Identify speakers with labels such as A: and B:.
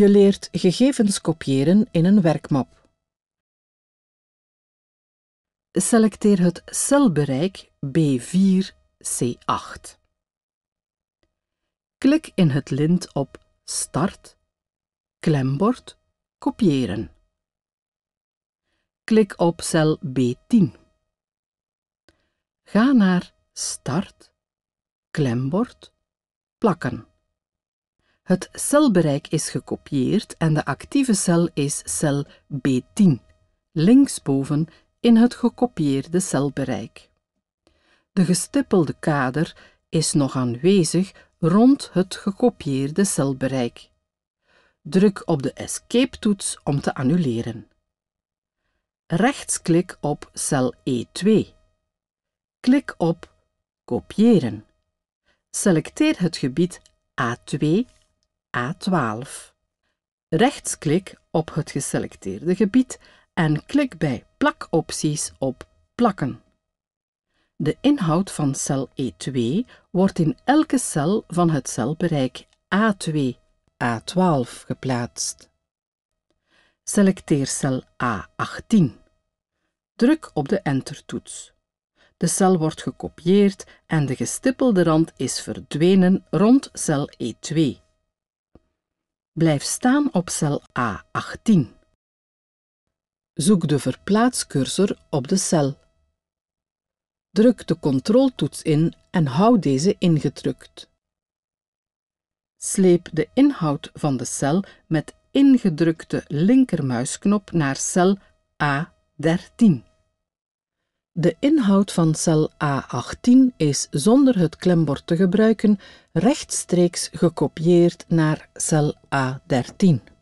A: Je leert gegevens kopiëren in een werkmap. Selecteer het celbereik B4C8. Klik in het lint op Start, klembord, kopiëren. Klik op cel B10. Ga naar Start, klembord, plakken. Het celbereik is gekopieerd en de actieve cel is cel B10, linksboven in het gekopieerde celbereik. De gestippelde kader is nog aanwezig rond het gekopieerde celbereik. Druk op de Escape-toets om te annuleren. Rechtsklik op cel E2. Klik op Kopiëren. Selecteer het gebied A2 A12. Rechtsklik op het geselecteerde gebied en klik bij plakopties op Plakken. De inhoud van cel E2 wordt in elke cel van het celbereik A2, A12 geplaatst. Selecteer cel A18. Druk op de Enter-toets. De cel wordt gekopieerd en de gestippelde rand is verdwenen rond cel E2. Blijf staan op cel A18. Zoek de verplaatscursor op de cel. Druk de controltoets in en hou deze ingedrukt. Sleep de inhoud van de cel met ingedrukte linkermuisknop naar cel A13. De inhoud van cel A18 is zonder het klembord te gebruiken rechtstreeks gekopieerd naar cel A13.